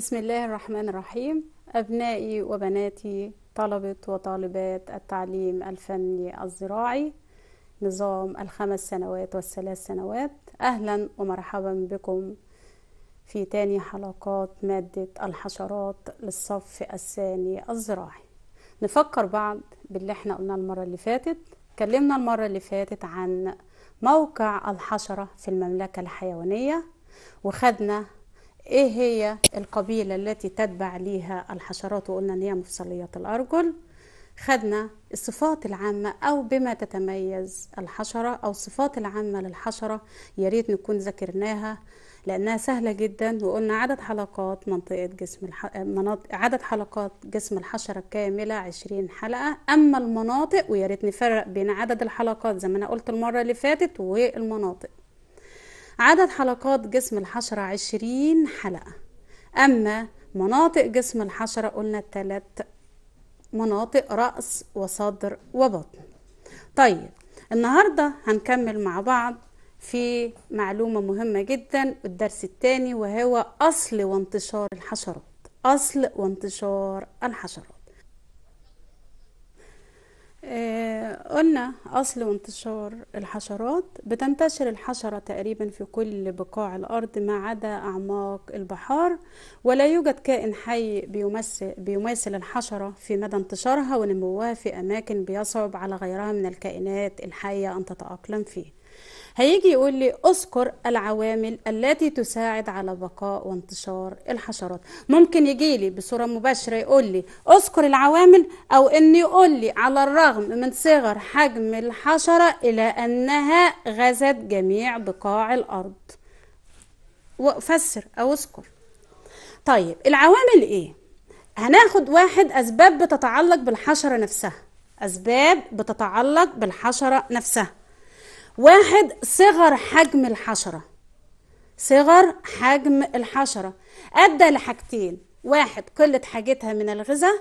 بسم الله الرحمن الرحيم أبنائي وبناتي طلبة وطالبات التعليم الفني الزراعي نظام الخمس سنوات والثلاث سنوات أهلا ومرحبا بكم في تاني حلقات مادة الحشرات للصف الثاني الزراعي نفكر بعض باللي احنا قلنا المرة اللي فاتت اتكلمنا المرة اللي فاتت عن موقع الحشرة في المملكة الحيوانية وخدنا ايه هي القبيله التي تتبع ليها الحشرات وقلنا ان هي مفصليات الارجل خدنا الصفات العامة أو بما تتميز الحشرة أو الصفات العامة للحشرة يا ريت نكون ذكرناها لأنها سهلة جدا وقلنا عدد حلقات منطقة جسم الح... مناطق... عدد حلقات جسم الحشرة كاملة 20 حلقة أما المناطق ويا ريت نفرق بين عدد الحلقات زي ما أنا قلت المرة اللي فاتت والمناطق عدد حلقات جسم الحشرة عشرين حلقة أما مناطق جسم الحشرة قلنا الثلاث مناطق رأس وصدر وبطن طيب النهاردة هنكمل مع بعض في معلومة مهمة جدا الدرس الثاني وهو أصل وانتشار الحشرات أصل وانتشار الحشرات آه، قلنا أصل وانتشار الحشرات بتنتشر الحشرة تقريبا في كل بقاع الأرض ما عدا أعماق البحار ولا يوجد كائن حي بيمثل, بيماثل الحشرة في مدى انتشارها ونموها في أماكن بيصعب على غيرها من الكائنات الحية أن تتأقلم فيه هيجي يقول لي اذكر العوامل التي تساعد على بقاء وانتشار الحشرات ممكن يجي لي بصوره مباشره يقول لي اذكر العوامل او ان يقول لي على الرغم من صغر حجم الحشره الى انها غزت جميع بقاع الارض وفسر او اذكر طيب العوامل ايه هناخد واحد اسباب بتتعلق بالحشره نفسها اسباب بتتعلق بالحشره نفسها واحد صغر حجم الحشرة صغر حجم الحشرة أدى لحاجتين واحد قلة حاجتها من الغذاء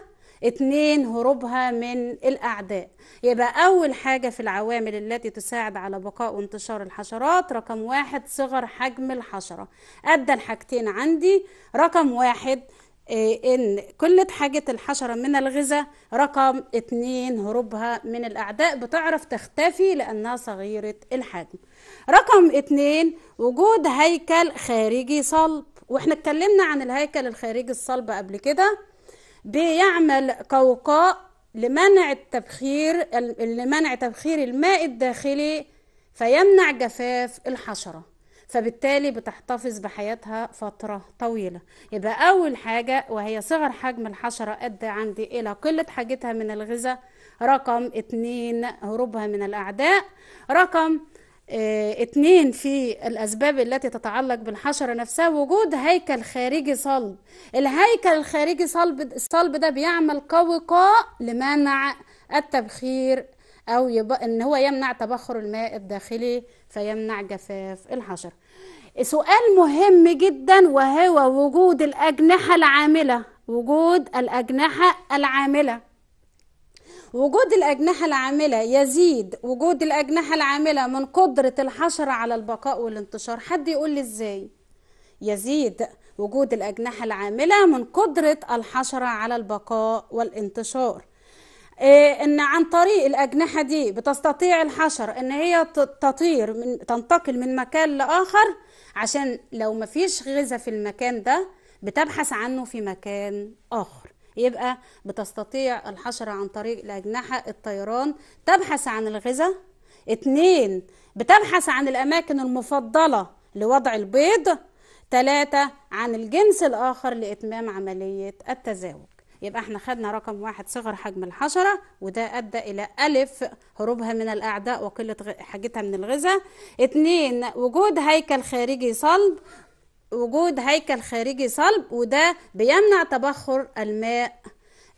اتنين هروبها من الأعداء يبقى أول حاجة في العوامل التي تساعد على بقاء وانتشار الحشرات رقم واحد صغر حجم الحشرة أدى الحاجتين عندي رقم واحد آه، ان قله حاجه الحشره من الغذاء رقم اتنين هروبها من الاعداء بتعرف تختفي لانها صغيره الحجم رقم اتنين وجود هيكل خارجي صلب واحنا اتكلمنا عن الهيكل الخارجي الصلب قبل كده بيعمل قوقاء لمنع التبخير لمنع تبخير الماء الداخلي فيمنع جفاف الحشره فبالتالي بتحتفظ بحياتها فترة طويلة يبقى أول حاجة وهي صغر حجم الحشرة أدى عندي إلى قلة حاجتها من الغذاء رقم اتنين هروبها من الأعداء رقم آه، اتنين في الأسباب التي تتعلق بالحشرة نفسها وجود هيكل خارجي صلب الهيكل الخارجي صلب الصلب ده بيعمل قوقاء لمنع التبخير او يب... ان هو يمنع تبخر الماء الداخلي فيمنع جفاف الحشره سؤال مهم جدا وهو وجود الاجنحه العامله وجود الاجنحه العامله وجود الأجنحة العاملة يزيد وجود الأجنحة العاملة من قدرة الحشرة على البقاء والانتشار حد يقول لي إزاي يزيد وجود الأجنحة العاملة من قدرة الحشرة على البقاء والانتشار إيه، ان عن طريق الاجنحه دي بتستطيع الحشره ان هي تطير من تنتقل من مكان لاخر عشان لو مفيش غذاء في المكان ده بتبحث عنه في مكان اخر يبقى بتستطيع الحشره عن طريق الاجنحه الطيران تبحث عن الغذاء اتنين بتبحث عن الاماكن المفضله لوضع البيض ثلاثة عن الجنس الآخر لإتمام عملية التزاوج يبقى احنا خدنا رقم واحد صغر حجم الحشرة وده أدى إلى ألف هروبها من الأعداء وقلة حاجتها من الغذاء اتنين وجود هيكل خارجي صلب وجود هيكل خارجي صلب وده بيمنع تبخر الماء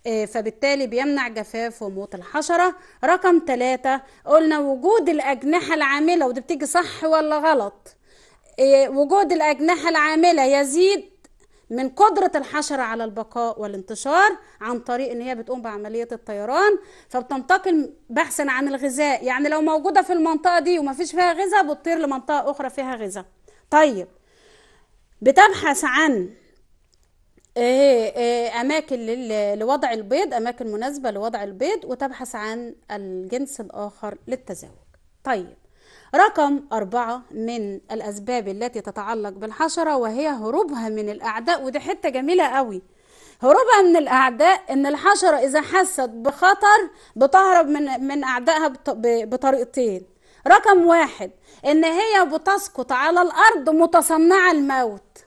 آه، فبالتالي بيمنع جفاف وموت الحشرة رقم ثلاثة قلنا وجود الأجنحة العاملة ودي بتيجي صح ولا غلط آه، وجود الأجنحة العاملة يزيد من قدرة الحشرة على البقاء والانتشار عن طريق ان هي بتقوم بعملية الطيران فبتنتقل بحثا عن الغذاء يعني لو موجودة في المنطقة دي ومفيش فيها غذاء بتطير لمنطقة اخرى فيها غذاء طيب بتبحث عن آه، آه، اماكن لوضع البيض اماكن مناسبه لوضع البيض وتبحث عن الجنس الاخر للتزاوج طيب رقم أربعة من الأسباب التي تتعلق بالحشرة وهي هروبها من الأعداء ودي حتة جميلة قوي هروبها من الأعداء إن الحشرة إذا حست بخطر بتهرب من من أعدائها بطريقتين رقم واحد إن هي بتسقط على الأرض متصنعة الموت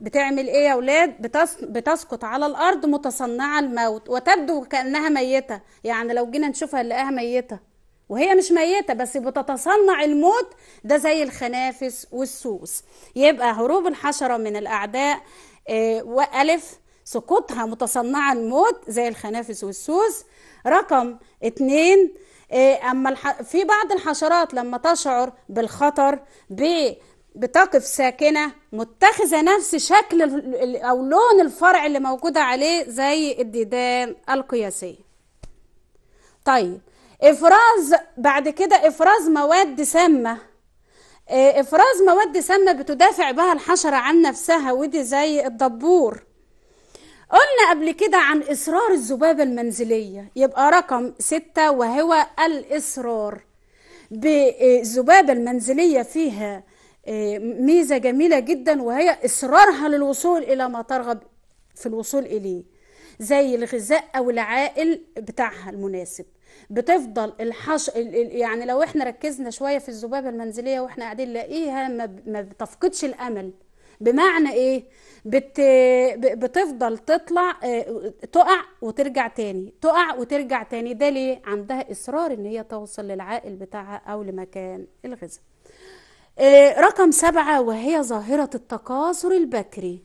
بتعمل ايه يا ولاد بتس... بتسقط على الارض متصنعه الموت وتبدو كانها ميته يعني لو جينا نشوفها نلاقيها ميته وهي مش ميتة بس بتتصنع الموت ده زي الخنافس والسوس يبقى هروب الحشرة من الأعداء آه، وألف سقوطها متصنعة الموت زي الخنافس والسوس رقم اتنين آه، أما في بعض الحشرات لما تشعر بالخطر ب... بتقف ساكنة متخذة نفس شكل أو لون الفرع اللي موجودة عليه زي الديدان القياسية طيب افراز بعد كده افراز مواد سامه آه، افراز مواد سامه بتدافع بها الحشره عن نفسها ودي زي الدبور قلنا قبل كده عن اصرار الذبابه المنزليه يبقى رقم ستة وهو الاصرار بالذبابه المنزليه فيها آه، ميزه جميله جدا وهي اصرارها للوصول الى ما ترغب في الوصول اليه زي الغذاء او العائل بتاعها المناسب بتفضل الحش يعني لو احنا ركزنا شويه في الذبابه المنزليه واحنا قاعدين نلاقيها ما, بتفقدش الامل بمعنى ايه بت... بتفضل تطلع آه، تقع وترجع تاني تقع وترجع تاني ده ليه عندها اصرار ان هي توصل للعائل بتاعها او لمكان الغذاء آه، رقم سبعة وهي ظاهرة التكاثر البكري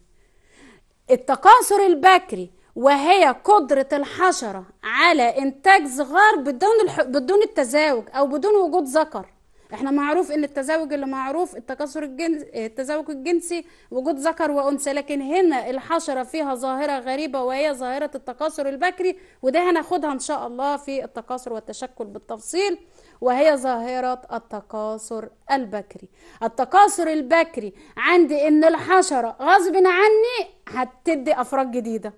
التكاثر البكري وهي قدرة الحشرة على إنتاج صغار بدون الح... بدون التزاوج أو بدون وجود ذكر احنا معروف ان التزاوج اللي معروف التكاثر الجنسي التزاوج الجنسي وجود ذكر وانثى لكن هنا الحشره فيها ظاهره غريبه وهي ظاهره التكاثر البكري وده هناخدها ان شاء الله في التكاثر والتشكل بالتفصيل وهي ظاهره التكاثر البكري التكاثر البكري عندي ان الحشره غصب عني هتدي افراد جديده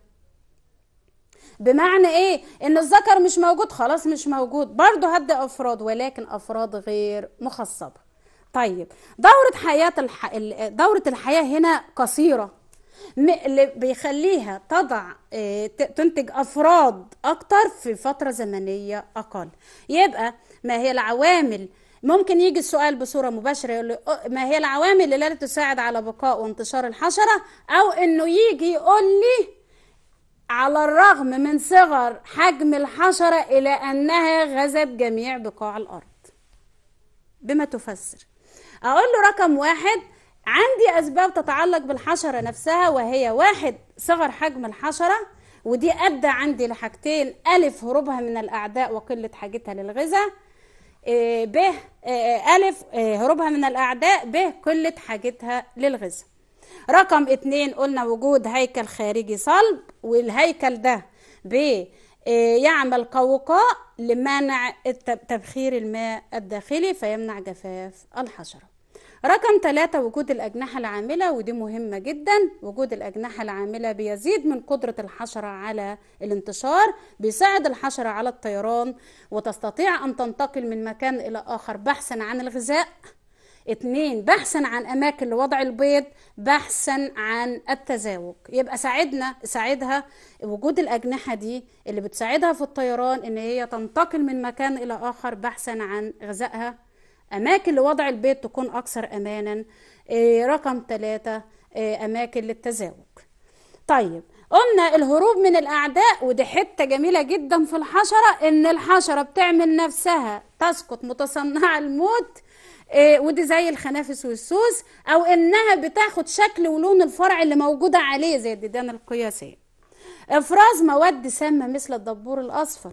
بمعنى ايه ان الذكر مش موجود خلاص مش موجود برضه هبدا افراد ولكن افراد غير مخصبه طيب دورة حياة الح... دورة الحياة هنا قصيرة اللي بيخليها تضع آه، تنتج أفراد أكتر في فترة زمنية أقل يبقى ما هي العوامل ممكن يجي السؤال بصورة مباشرة يقول ما هي العوامل اللي لا تساعد على بقاء وانتشار الحشرة أو إنه يجي يقول لي على الرغم من صغر حجم الحشرة إلى أنها غزت جميع بقاع الأرض بما تفسر أقول له رقم واحد عندي أسباب تتعلق بالحشرة نفسها وهي واحد صغر حجم الحشرة ودي أدى عندي لحاجتين ألف هروبها من الأعداء وقلة حاجتها للغذاء آه، ب آه، آه، ألف هروبها من الأعداء ب قلة حاجتها للغذاء رقم اتنين قلنا وجود هيكل خارجي صلب والهيكل ده بيعمل آه، يعمل قوقاء لمنع تبخير الماء الداخلي فيمنع جفاف الحشره رقم ثلاثة وجود الأجنحة العاملة ودي مهمة جدا وجود الأجنحة العاملة بيزيد من قدرة الحشرة على الانتشار بيساعد الحشرة على الطيران وتستطيع أن تنتقل من مكان إلى آخر بحثا عن الغذاء اتنين بحثا عن أماكن لوضع البيض بحثا عن التزاوج يبقى ساعدنا ساعدها وجود الأجنحة دي اللي بتساعدها في الطيران إن هي تنتقل من مكان إلى آخر بحثا عن غذائها أماكن لوضع البيض تكون أكثر أمانا آه، رقم ثلاثة آه، أماكن للتزاوج طيب قلنا الهروب من الاعداء ودي حته جميله جدا في الحشره ان الحشره بتعمل نفسها تسقط متصنعه الموت إيه، ودي زي الخنافس والسوس او انها بتاخد شكل ولون الفرع اللي موجوده عليه زي الديدان القياسيه افراز مواد سامه مثل الدبور الاصفر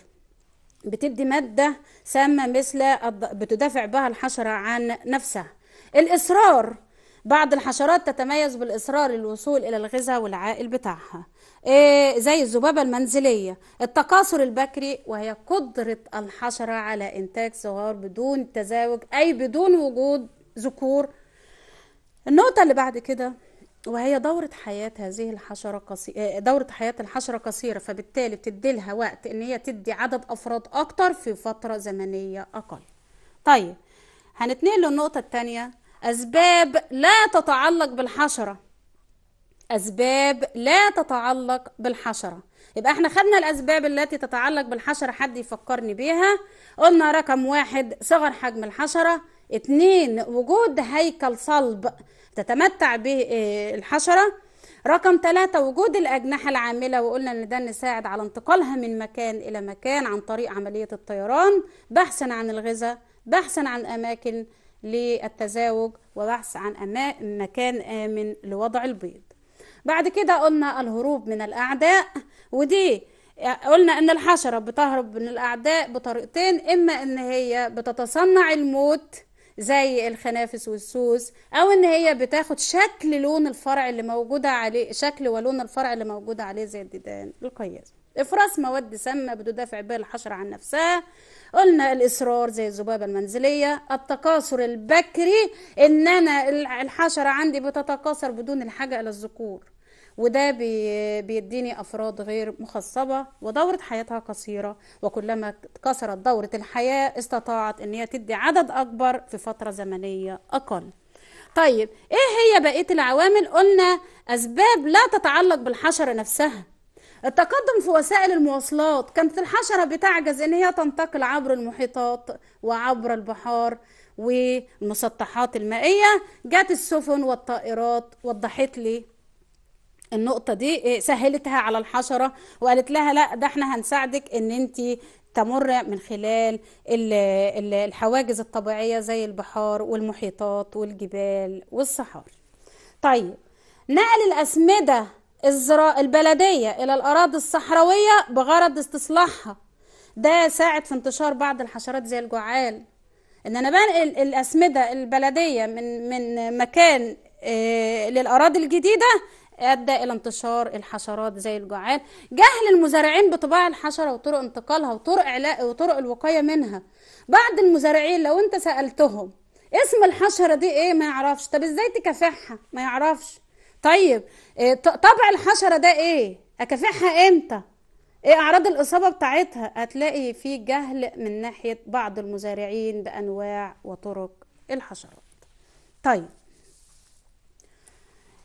بتدي ماده سامه مثل بتدافع بها الحشره عن نفسها الاصرار بعض الحشرات تتميز بالإصرار للوصول إلى الغذاء والعائل بتاعها إيه زي الذبابة المنزلية التكاثر البكري وهي قدرة الحشرة على إنتاج صغار بدون تزاوج أي بدون وجود ذكور النقطة اللي بعد كده وهي دورة حياة هذه الحشرة قصيرة آه، دورة حياة الحشرة قصيرة فبالتالي بتدي لها وقت إن هي تدي عدد أفراد أكتر في فترة زمنية أقل. طيب هنتنقل للنقطة الثانية أسباب لا تتعلق بالحشرة أسباب لا تتعلق بالحشرة يبقى احنا خدنا الأسباب التي تتعلق بالحشرة حد يفكرني بيها قلنا رقم واحد صغر حجم الحشرة اتنين وجود هيكل صلب تتمتع به آه، الحشرة رقم ثلاثة وجود الأجنحة العاملة وقلنا إن ده نساعد على انتقالها من مكان إلى مكان عن طريق عملية الطيران بحثا عن الغذاء بحثا عن أماكن للتزاوج وبحث عن مكان آمن لوضع البيض بعد كده قلنا الهروب من الأعداء ودي قلنا ان الحشرة بتهرب من الأعداء بطريقتين إما ان هي بتتصنع الموت زي الخنافس والسوس او ان هي بتاخد شكل لون الفرع اللي موجوده عليه شكل ولون الفرع اللي موجوده عليه زي الديدان القياس افراز مواد سامه بتدافع بها الحشره عن نفسها قلنا الاصرار زي الذبابه المنزليه التكاثر البكري ان انا الحشره عندي بتتكاثر بدون الحاجه الى الذكور وده بيديني افراد غير مخصبه ودوره حياتها قصيره وكلما كسرت دوره الحياه استطاعت ان هي تدي عدد اكبر في فتره زمنيه اقل طيب ايه هي بقيه العوامل قلنا اسباب لا تتعلق بالحشره نفسها التقدم في وسائل المواصلات كانت الحشرة بتعجز إن هي تنتقل عبر المحيطات وعبر البحار والمسطحات المائية جات السفن والطائرات وضحت لي النقطة دي إيه، سهلتها على الحشرة وقالت لها لا ده احنا هنساعدك ان انت تمر من خلال الحواجز الطبيعية زي البحار والمحيطات والجبال والصحاري طيب نقل الأسمدة الزراء البلدية إلى الأراضي الصحراوية بغرض استصلاحها ده ساعد في انتشار بعض الحشرات زي الجعال ان انا بنقل الاسمده البلديه من من مكان آه، للاراضي الجديده ادى الى انتشار الحشرات زي الجعال جهل المزارعين بطباع الحشره وطرق انتقالها وطرق علاء وطرق الوقايه منها بعض المزارعين لو انت سالتهم اسم الحشره دي ايه ما يعرفش طب ازاي تكافحها ما يعرفش طيب آه، طبع الحشره ده ايه اكافحها امتى ايه اعراض الاصابه بتاعتها هتلاقي في جهل من ناحيه بعض المزارعين بانواع وطرق الحشرات طيب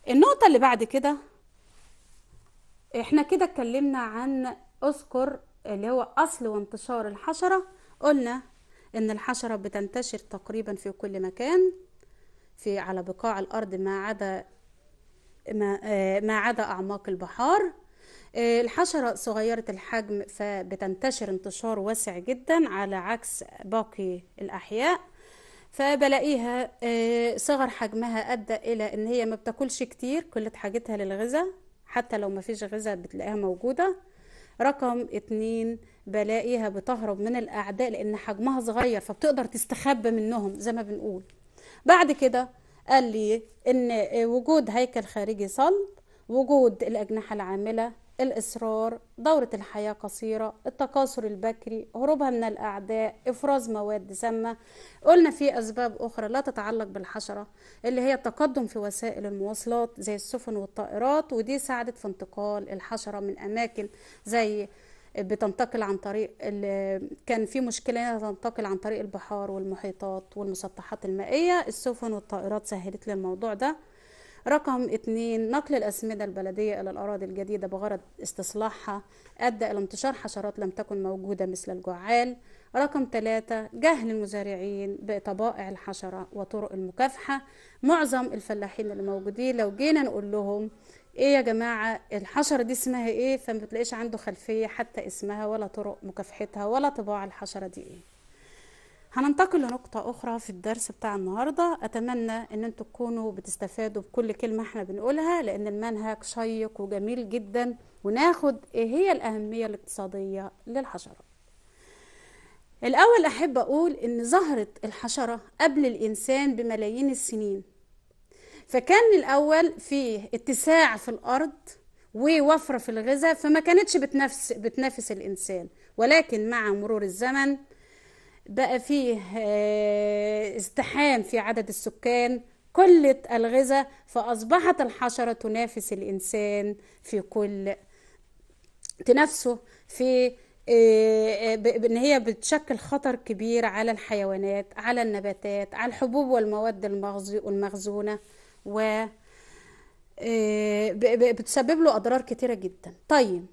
النقطه اللي بعد كده احنا كده اتكلمنا عن اذكر اللي هو اصل وانتشار الحشره قلنا ان الحشره بتنتشر تقريبا في كل مكان في على بقاع الارض ما عدا آه، ما عدا أعماق البحار آه، الحشرة صغيرة الحجم فبتنتشر انتشار واسع جدا على عكس باقي الأحياء فبلاقيها آه، صغر حجمها أدى إلى إن هي ما بتاكلش كتير كل حاجتها للغذاء حتى لو ما فيش غذاء بتلاقيها موجودة رقم اتنين بلاقيها بتهرب من الأعداء لأن حجمها صغير فبتقدر تستخبى منهم زي ما بنقول بعد كده قال لي ان وجود هيكل خارجي صلب وجود الاجنحه العامله الاصرار دوره الحياه قصيره التكاثر البكري هروبها من الاعداء افراز مواد سامه قلنا في اسباب اخرى لا تتعلق بالحشره اللي هي التقدم في وسائل المواصلات زي السفن والطائرات ودي ساعدت في انتقال الحشره من اماكن زي بتنتقل عن طريق كان في مشكله انها تنتقل عن طريق البحار والمحيطات والمسطحات المائيه السفن والطائرات سهلت لي الموضوع ده رقم اثنين نقل الأسمدة البلدية إلى الأراضي الجديدة بغرض استصلاحها أدى إلى انتشار حشرات لم تكن موجودة مثل الجعال رقم ثلاثة جهل المزارعين بطبائع الحشرة وطرق المكافحة معظم الفلاحين اللي موجودين لو جينا نقول لهم ايه يا جماعه الحشره دي اسمها ايه فما بتلاقيش عنده خلفيه حتى اسمها ولا طرق مكافحتها ولا طباع الحشره دي ايه هننتقل لنقطة أخرى في الدرس بتاع النهاردة أتمنى أن أنتوا تكونوا بتستفادوا بكل كلمة احنا بنقولها لأن المنهج شيق وجميل جدا وناخد إيه هي الأهمية الاقتصادية للحشرة الأول أحب أقول أن ظهرت الحشرة قبل الإنسان بملايين السنين فكان الأول فيه اتساع في الأرض ووفرة في الغذاء فما كانتش بتنافس بتنافس الإنسان ولكن مع مرور الزمن بقى فيه آه، ازدحام في عدد السكان قلة الغذاء فأصبحت الحشرة تنافس الإنسان في كل تنافسه في آه، آه، ان هي بتشكل خطر كبير على الحيوانات على النباتات على الحبوب والمواد المغزونه و آه، بتسبب له اضرار كتيره جدا طيب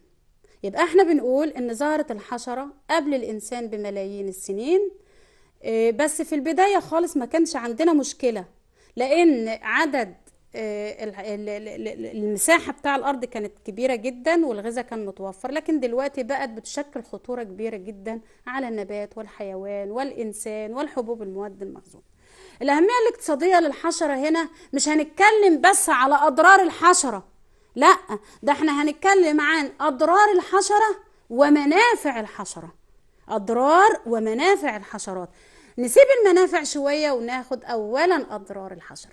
يبقى احنا بنقول ان ظهرت الحشره قبل الانسان بملايين السنين آه، بس في البدايه خالص ما كانش عندنا مشكله لان عدد آه، المساحه بتاع الارض كانت كبيره جدا والغذاء كان متوفر لكن دلوقتي بقت بتشكل خطوره كبيره جدا على النبات والحيوان والانسان والحبوب المواد المخزونه الأهمية الاقتصادية للحشرة هنا مش هنتكلم بس على أضرار الحشرة لا ده احنا هنتكلم عن أضرار الحشرة ومنافع الحشرة أضرار ومنافع الحشرات نسيب المنافع شوية وناخد أولا أضرار الحشرة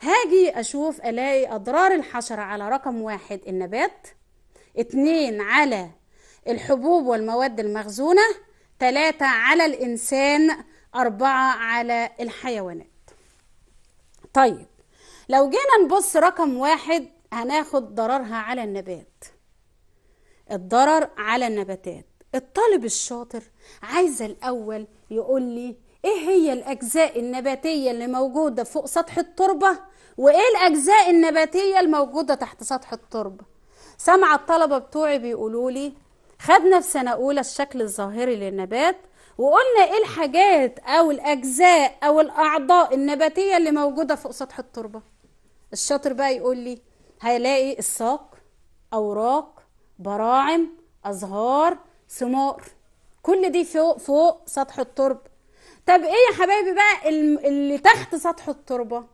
هاجي أشوف ألاقي أضرار الحشرة على رقم واحد النبات اتنين على الحبوب والمواد المخزونة تلاتة على الإنسان أربعة على الحيوانات طيب لو جينا نبص رقم واحد هناخد ضررها على النبات الضرر على النباتات الطالب الشاطر عايز الأول يقول لي ايه هي الأجزاء النباتية اللي موجودة فوق سطح التربة وايه الأجزاء النباتية الموجودة تحت سطح التربة سمع الطلبة بتوعي بيقولوا لي خدنا في سنة أولى الشكل الظاهري للنبات وقلنا ايه الحاجات او الاجزاء او الاعضاء النباتيه اللي موجوده فوق سطح التربه الشاطر بقى يقول لي هيلاقي الساق اوراق براعم ازهار ثمار كل دي فوق فوق سطح التربه طب ايه يا حبايبي بقى اللي تحت سطح التربه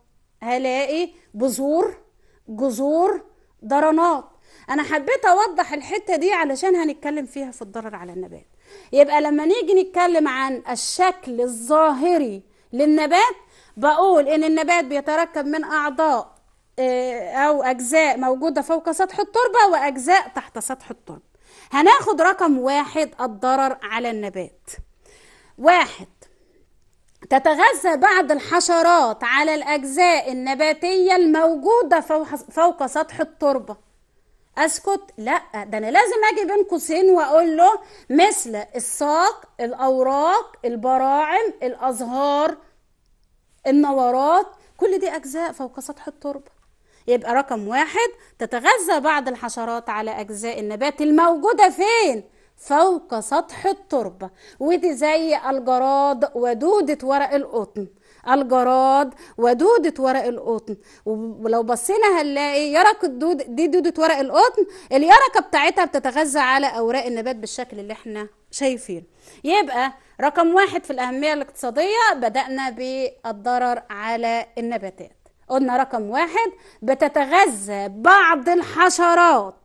هلاقي بذور جذور درنات انا حبيت اوضح الحته دي علشان هنتكلم فيها في الضرر على النبات يبقى لما نيجي نتكلم عن الشكل الظاهري للنبات بقول ان النبات بيتركب من اعضاء آه، او اجزاء موجوده فوق سطح التربه واجزاء تحت سطح التربه هناخد رقم واحد الضرر على النبات واحد تتغذى بعض الحشرات على الأجزاء النباتية الموجودة فوق سطح التربة اسكت لا ده انا لازم اجي بين قوسين واقول له مثل الساق الاوراق البراعم الازهار النورات كل دي اجزاء فوق سطح التربه يبقى رقم واحد تتغذى بعض الحشرات على اجزاء النبات الموجوده فين فوق سطح التربه ودي زي الجراد ودوده ورق القطن الجراد ودودة ورق القطن ولو بصينا هنلاقي يرق الدود دي دودة ورق القطن اليرقة بتاعتها بتتغذى على أوراق النبات بالشكل اللي احنا شايفينه يبقى رقم واحد في الأهمية الاقتصادية بدأنا بالضرر على النباتات قلنا رقم واحد بتتغذى بعض الحشرات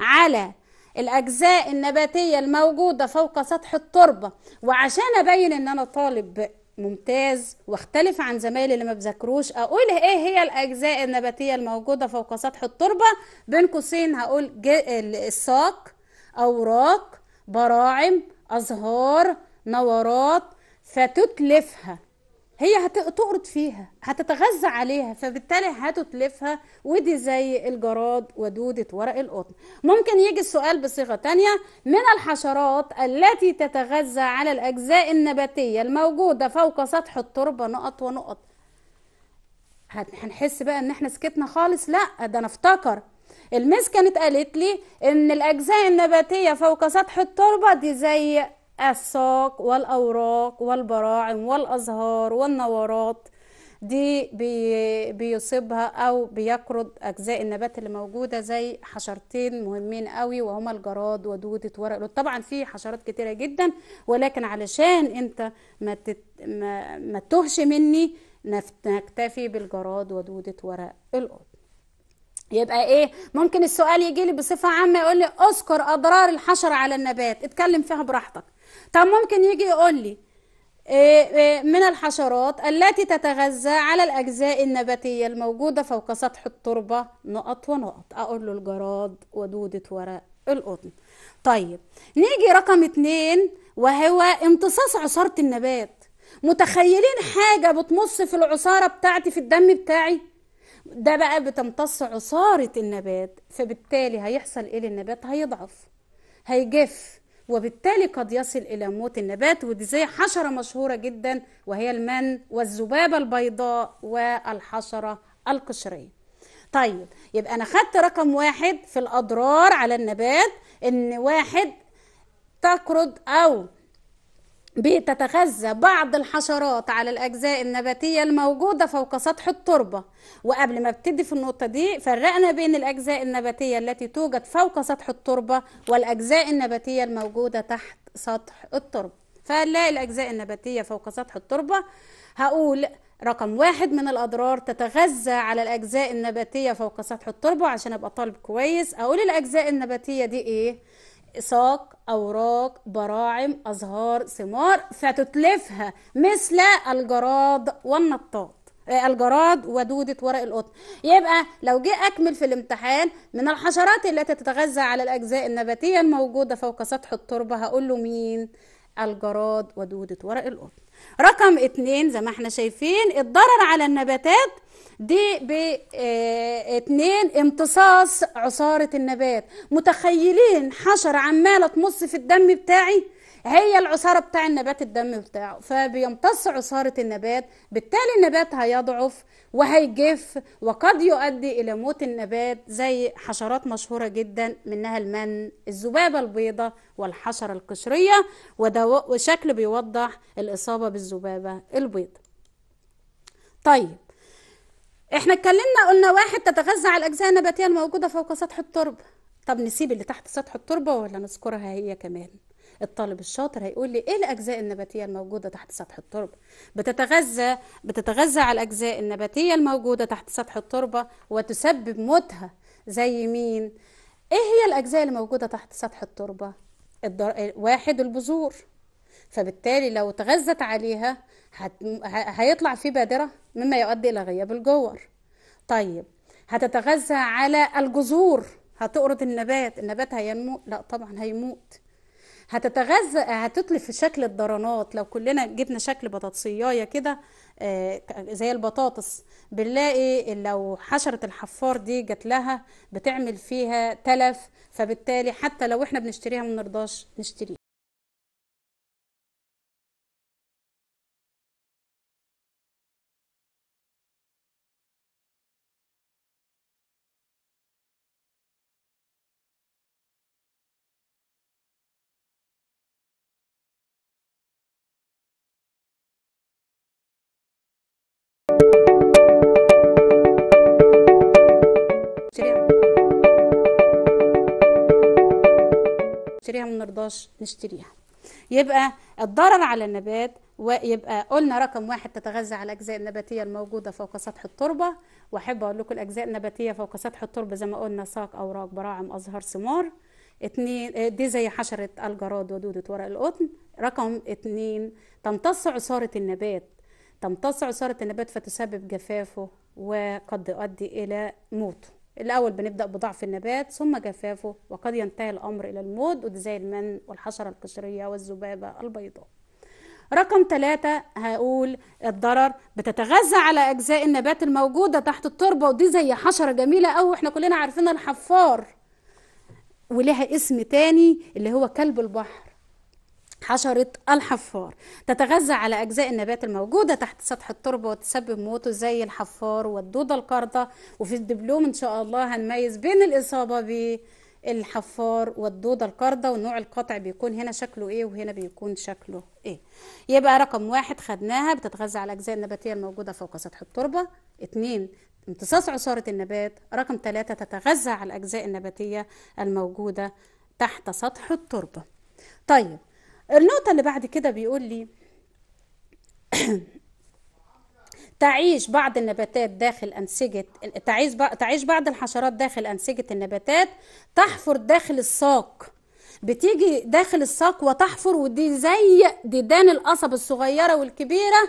على الأجزاء النباتية الموجودة فوق سطح التربة وعشان أبين إن أنا طالب ممتاز واختلف عن زمايلي اللي ما بذاكروش اقول ايه هي الاجزاء النباتيه الموجوده فوق سطح التربه بين قوسين هقول الساق اوراق براعم ازهار نورات فتتلفها هي هتقرض فيها هتتغذى عليها فبالتالي هتتلفها ودي زي الجراد ودودة ورق القطن ممكن يجي السؤال بصيغة تانية من الحشرات التي تتغذى على الأجزاء النباتية الموجودة فوق سطح التربة نقط ونقط هنحس بقى ان احنا سكتنا خالص لا ده انا افتكر المس كانت قالت لي ان الاجزاء النباتيه فوق سطح التربه دي زي الساق والأوراق والبراعم والأزهار والنورات دي بي بيصيبها أو بيقرض أجزاء النبات اللي موجودة زي حشرتين مهمين قوي وهما الجراد ودودة ورق طبعا في حشرات كتيرة جدا ولكن علشان أنت ما, تت... ما... ما تهش مني نكتفي بالجراد ودودة ورق القط يبقى ايه ممكن السؤال يجي لي بصفه عامه يقول لي اذكر اضرار الحشره على النبات اتكلم فيها براحتك طب ممكن يجي يقول لي إيه، إيه، من الحشرات التي تتغذى على الأجزاء النباتية الموجودة فوق سطح التربة نقط ونقط أقول له الجراد ودودة ورق القطن طيب نيجي رقم اتنين وهو امتصاص عصارة النبات متخيلين حاجة بتمص في العصارة بتاعتي في الدم بتاعي ده بقى بتمتص عصارة النبات فبالتالي هيحصل ايه للنبات هيضعف هيجف وبالتالي قد يصل إلى موت النبات ودي زي حشرة مشهورة جدا وهي المن والذبابة البيضاء والحشرة القشرية طيب يبقى أنا خدت رقم واحد في الأضرار على النبات إن واحد تقرض أو بتتغذى بعض الحشرات على الأجزاء النباتية الموجودة فوق سطح التربة وقبل ما ابتدي في النقطة دي فرقنا بين الأجزاء النباتية التي توجد فوق سطح التربة والأجزاء النباتية الموجودة تحت سطح التربة فنلاقي الأجزاء النباتية فوق سطح التربة هقول رقم واحد من الأضرار تتغذى على الأجزاء النباتية فوق سطح التربة عشان أبقى طالب كويس أقول الأجزاء النباتية دي إيه؟ ساق أوراق براعم أزهار ثمار فتتلفها مثل الجراد والنطاط آه، الجراد ودودة ورق القطن يبقى لو جه أكمل في الامتحان من الحشرات التي تتغذى على الأجزاء النباتية الموجودة فوق سطح التربة هقول له مين الجراد ودودة ورق القطن رقم اتنين زي ما احنا شايفين الضرر على النباتات دي ب آه، اتنين امتصاص عصارة النبات متخيلين حشرة عمالة تمص في الدم بتاعي هي العصاره بتاع النبات الدم بتاعه فبيمتص عصاره النبات بالتالي النبات هيضعف وهيجف وقد يؤدي الى موت النبات زي حشرات مشهوره جدا منها المن الذبابه البيضاء والحشره القشريه وشكل بيوضح الاصابه بالذبابه البيضاء طيب احنا اتكلمنا قلنا واحد تتغذى على الاجزاء النباتيه الموجوده فوق سطح التربه طب نسيب اللي تحت سطح التربه ولا نذكرها هي كمان الطالب الشاطر هيقول لي ايه الاجزاء النباتيه الموجوده تحت سطح التربه بتتغذى بتتغذى على الاجزاء النباتيه الموجوده تحت سطح التربه وتسبب موتها زي مين ايه هي الاجزاء اللي موجوده تحت سطح التربه الدر... واحد البذور فبالتالي لو تغذت عليها هت... هيطلع في بادره مما يؤدي الى غياب الجوار طيب هتتغذى على الجذور هتقرض النبات النبات هينمو لا طبعا هيموت هتتغذى هتتلف شكل الدرانات لو كلنا جبنا شكل بطاطسيايه كده آه، زي البطاطس بنلاقي لو حشره الحفار دي جات لها بتعمل فيها تلف فبالتالي حتى لو احنا بنشتريها ما نرضاش نشتريها نقدرش نشتريها يبقى الضرر على النبات ويبقى قلنا رقم واحد تتغذى على الاجزاء النباتيه الموجوده فوق سطح التربه واحب اقول لكم الاجزاء النباتيه فوق سطح التربه زي ما قلنا ساق اوراق براعم ازهار ثمار اتنين آه، دي زي حشره الجراد ودوده ورق القطن رقم اتنين تمتص عصاره النبات تمتص عصاره النبات فتسبب جفافه وقد يؤدي الى موته الاول بنبدا بضعف النبات ثم جفافه وقد ينتهي الامر الى الموت زي المن والحشره القشريه والذبابه البيضاء رقم ثلاثة هقول الضرر بتتغذى على أجزاء النبات الموجودة تحت التربة ودي زي حشرة جميلة قوي احنا كلنا عارفين الحفار ولها اسم تاني اللي هو كلب البحر حشرة الحفار تتغذى على أجزاء النبات الموجودة تحت سطح التربة وتسبب موته زي الحفار والدودة القرضة وفي الدبلوم إن شاء الله هنميز بين الإصابة بالحفار والدودة القرضة والنوع القطع بيكون هنا شكله إيه وهنا بيكون شكله إيه يبقى رقم واحد خدناها بتتغذى على الأجزاء النباتية الموجودة فوق سطح التربة اتنين امتصاص عصارة النبات رقم ثلاثة تتغذى على الأجزاء النباتية الموجودة تحت سطح التربة طيب النقطة اللي بعد كده بيقول لي تعيش بعض النباتات داخل أنسجة تعيش تعيش بعض الحشرات داخل أنسجة النباتات تحفر داخل الساق بتيجي داخل الساق وتحفر ودي زي ديدان القصب الصغيرة والكبيرة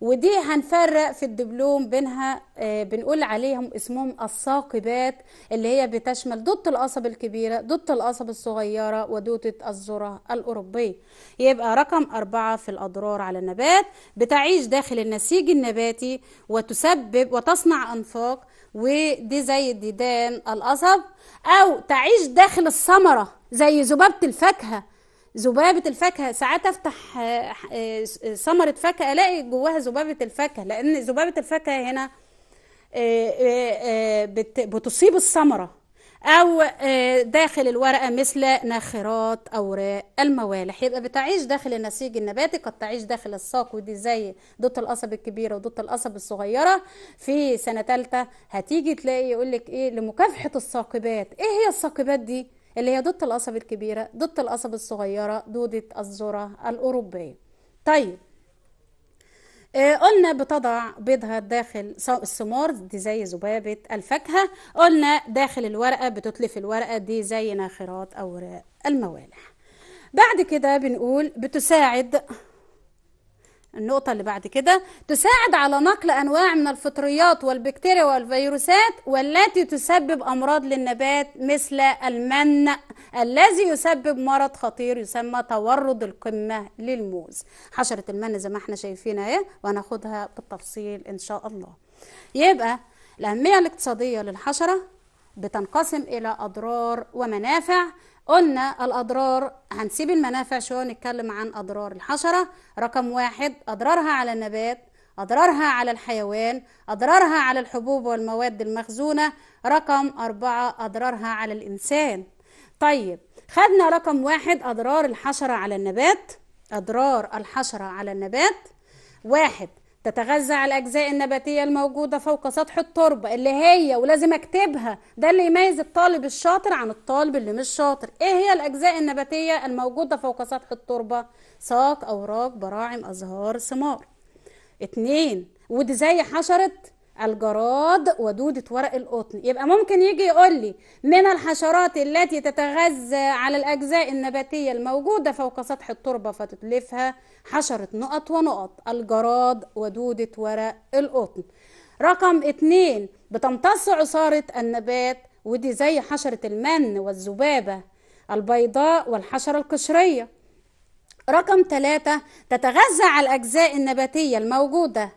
ودي هنفرق في الدبلوم بينها آه، بنقول عليهم اسمهم الثاقبات اللي هي بتشمل دوت القصب الكبيرة دوت القصب الصغيرة ودوتة الذرة الأوروبية يبقى رقم أربعة في الأضرار على النبات بتعيش داخل النسيج النباتي وتسبب وتصنع أنفاق ودي زي ديدان القصب أو تعيش داخل الثمرة زي ذبابة الفاكهة ذبابه الفاكهه ساعات افتح آه، آه، ثمره فاكهه الاقي جواها ذبابه الفاكهه لان ذبابه الفاكهه هنا آه، بتصيب الثمره او داخل الورقه مثل ناخرات اوراق الموالح يبقى بتعيش داخل النسيج النباتي قد تعيش داخل الساق ودي زي دوت القصب الكبيره ودوت القصب الصغيره في سنه ثالثه هتيجي تلاقي يقول لك ايه لمكافحه الثاقبات ايه هي الثاقبات دي اللي هي ضد القصب الكبيرة ضد القصب الصغيرة دودة الذرة الأوروبية طيب آه، قلنا بتضع بيضها داخل الثمار دي زي ذبابة الفاكهة قلنا داخل الورقة بتتلف الورقة دي زي ناخرات أوراق الموالح بعد كده بنقول بتساعد النقطة اللي بعد كده تساعد على نقل أنواع من الفطريات والبكتيريا والفيروسات والتي تسبب أمراض للنبات مثل المن الذي يسبب مرض خطير يسمى تورد القمة للموز حشرة المن زي ما احنا شايفين اهي وهناخدها بالتفصيل إن شاء الله يبقى الأهمية الاقتصادية للحشرة بتنقسم إلى أضرار ومنافع قلنا الأضرار هنسيب المنافع شوية نتكلم عن أضرار الحشرة رقم واحد أضرارها على النبات أضرارها على الحيوان أضرارها على الحبوب والمواد المخزونة رقم أربعة أضرارها على الإنسان طيب خدنا رقم واحد أضرار الحشرة على النبات أضرار الحشرة على النبات واحد تتغذى على الأجزاء النباتية الموجودة فوق سطح التربة اللي هي ولازم أكتبها ده اللي يميز الطالب الشاطر عن الطالب اللي مش شاطر إيه هي الأجزاء النباتية الموجودة فوق سطح التربة ساق أوراق براعم أزهار ثمار اتنين ودي زي حشرة الجراد ودودة ورق القطن يبقى ممكن يجي يقول لي من الحشرات التي تتغذى على الأجزاء النباتية الموجودة فوق سطح التربة فتتلفها حشرة نقط ونقط الجراد ودودة ورق القطن رقم اتنين بتمتص عصارة النبات ودي زي حشرة المن والذبابة البيضاء والحشرة القشرية رقم ثلاثة تتغذى على الأجزاء النباتية الموجودة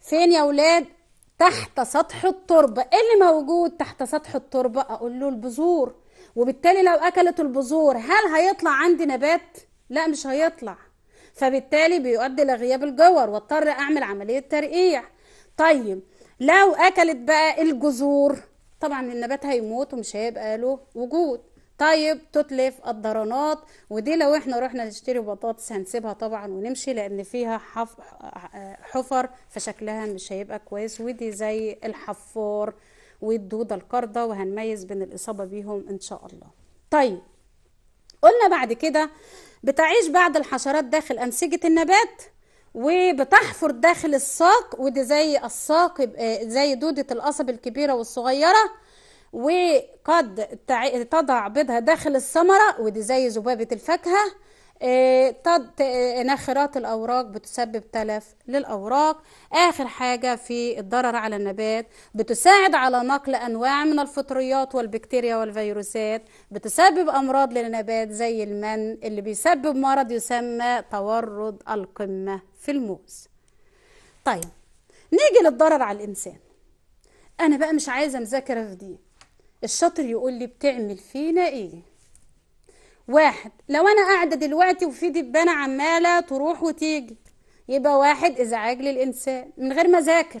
فين يا ولاد تحت سطح التربة إيه اللي موجود تحت سطح التربة أقول له البذور وبالتالي لو أكلت البذور هل هيطلع عندي نبات؟ لا مش هيطلع فبالتالي بيؤدي لغياب الجور واضطر أعمل عملية ترقيع طيب لو أكلت بقى الجذور طبعا النبات هيموت ومش هيبقى له وجود طيب تتلف الضرانات ودي لو احنا رحنا نشتري بطاطس هنسيبها طبعا ونمشي لان فيها حف... حفر فشكلها مش هيبقى كويس ودي زي الحفار والدودة القردة وهنميز بين الإصابة بيهم إن شاء الله طيب قلنا بعد كده بتعيش بعض الحشرات داخل أنسجة النبات وبتحفر داخل الساق ودي زي الساق زي دودة القصب الكبيرة والصغيرة وقد تضع بيضها داخل الثمرة ودي زي ذبابة الفاكهة آه، آه، نخرات الأوراق بتسبب تلف للأوراق آخر حاجة في الضرر على النبات بتساعد على نقل أنواع من الفطريات والبكتيريا والفيروسات بتسبب أمراض للنبات زي المن اللي بيسبب مرض يسمى تورد القمة في الموز طيب نيجي للضرر على الإنسان أنا بقى مش عايزة مذاكرة في دي الشاطر يقول لي بتعمل فينا ايه واحد لو انا قاعده دلوقتي وفي دبانه عماله تروح وتيجي يبقى واحد ازعاج للانسان من غير ما اذاكر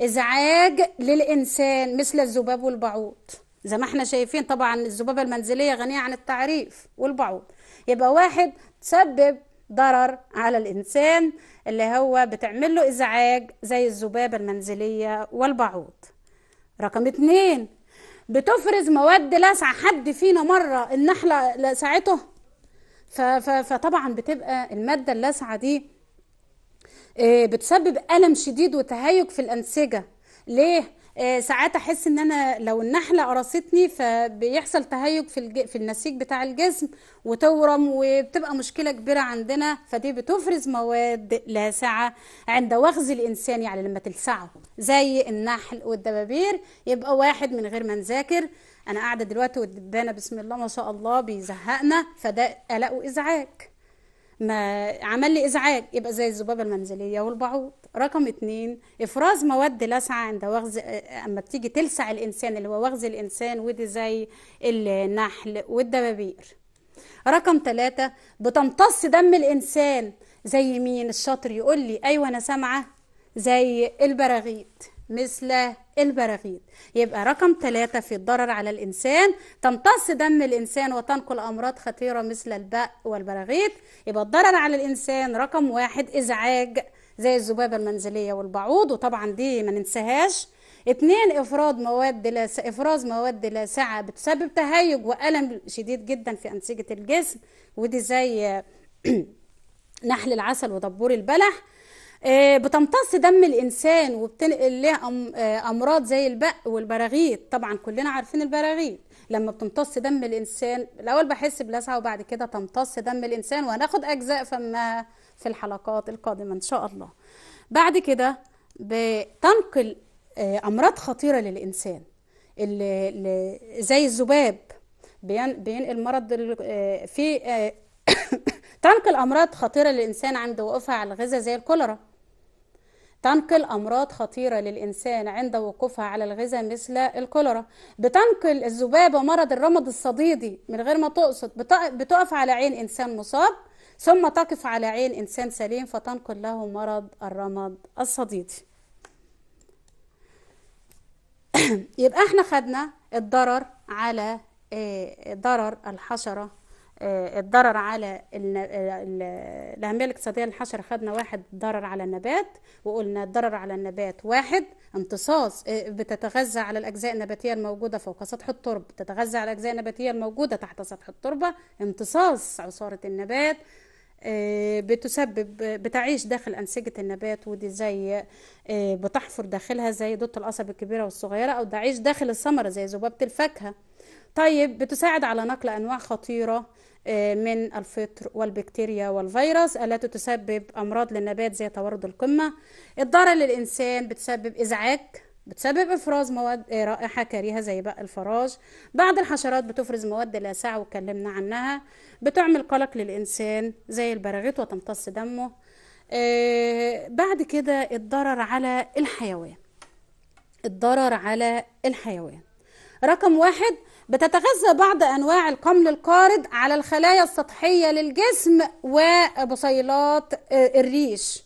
ازعاج للانسان مثل الذباب والبعوض زي ما احنا شايفين طبعا الذبابه المنزليه غنيه عن التعريف والبعوض يبقى واحد تسبب ضرر على الانسان اللي هو بتعمل له ازعاج زي الذبابه المنزليه والبعوض رقم اتنين بتفرز مواد لاسعه حد فينا مرة النحلة لسعته فطبعا بتبقى المادة اللاسعه دي آه، بتسبب ألم شديد وتهيج في الأنسجة ليه؟ آه، ساعات احس ان انا لو النحله قرصتني فبيحصل تهيج في الج... في النسيج بتاع الجسم وتورم وبتبقى مشكله كبيره عندنا فدي بتفرز مواد لاسعه عند وخز الانسان يعني لما تلسعه زي النحل والدبابير يبقى واحد من غير ما نذاكر انا قاعده دلوقتي والدبانه بسم الله ما شاء الله بيزهقنا فده قلق وازعاج ما عمل لي ازعاج يبقى زي الذبابه المنزليه والبعوض رقم اتنين افراز مواد لاسعه عند وغز اما بتيجي تلسع الانسان اللي هو وغز الانسان ودي زي النحل والدبابير رقم ثلاثة بتمتص دم الإنسان زي مين الشاطر يقول لي أيوة أنا سامعة زي البراغيث مثل البراغيث يبقى رقم ثلاثة في الضرر على الإنسان تمتص دم الإنسان وتنقل أمراض خطيرة مثل البق والبراغيث يبقى الضرر على الإنسان رقم واحد إزعاج زي الذبابة المنزلية والبعوض وطبعا دي ما ننساهاش اتنين افراز مواد لا افراز مواد لاسعه بتسبب تهيج والم شديد جدا في انسجه الجسم ودي زي نحل العسل ودبور البلح آه، بتمتص دم الانسان وبتنقل له آه، امراض زي البق والبراغيث طبعا كلنا عارفين البراغيث لما بتمتص دم الانسان الاول بحس بلسعه وبعد كده تمتص دم الانسان وهناخد اجزاء فمها في الحلقات القادمه ان شاء الله بعد كده بتنقل آه، امراض خطيره للانسان اللي زي الذباب بينقل مرض في تنقل امراض خطيره للانسان عند وقوفها على الغذاء زي الكوليرا تنقل أمراض خطيرة للإنسان عند وقوفها على الغذاء مثل الكوليرا بتنقل الذبابة مرض الرمد الصديدي من غير ما تقصد بتقف على عين إنسان مصاب ثم تقف على عين إنسان سليم فتنقل له مرض الرمد الصديدي يبقى احنا خدنا الضرر على آه، ضرر الحشرة آه، الضرر على آه، الأهمية الاقتصادية للحشرة خدنا واحد ضرر على النبات وقلنا الضرر على النبات واحد امتصاص آه، بتتغذى على الأجزاء النباتية الموجودة فوق سطح التربة بتتغذى على الأجزاء النباتية الموجودة تحت سطح التربة امتصاص عصارة النبات بتسبب بتعيش داخل أنسجة النبات ودي زي بتحفر داخلها زي دوت القصب الكبيرة والصغيرة أو تعيش داخل الثمرة زي ذبابة الفاكهة طيب بتساعد على نقل أنواع خطيرة آه، من الفطر والبكتيريا والفيروس التي تسبب أمراض للنبات زي تورد القمة الضرر للإنسان بتسبب إزعاج بتسبب افراز مواد آه، رائحه كريهه زي بق الفراج بعض الحشرات بتفرز مواد لاسعه واتكلمنا عنها بتعمل قلق للانسان زي البراغيث وتمتص دمه آه بعد كده الضرر على الحيوان الضرر على الحيوان رقم واحد بتتغذى بعض أنواع القمل القارد على الخلايا السطحية للجسم وبصيلات آه، الريش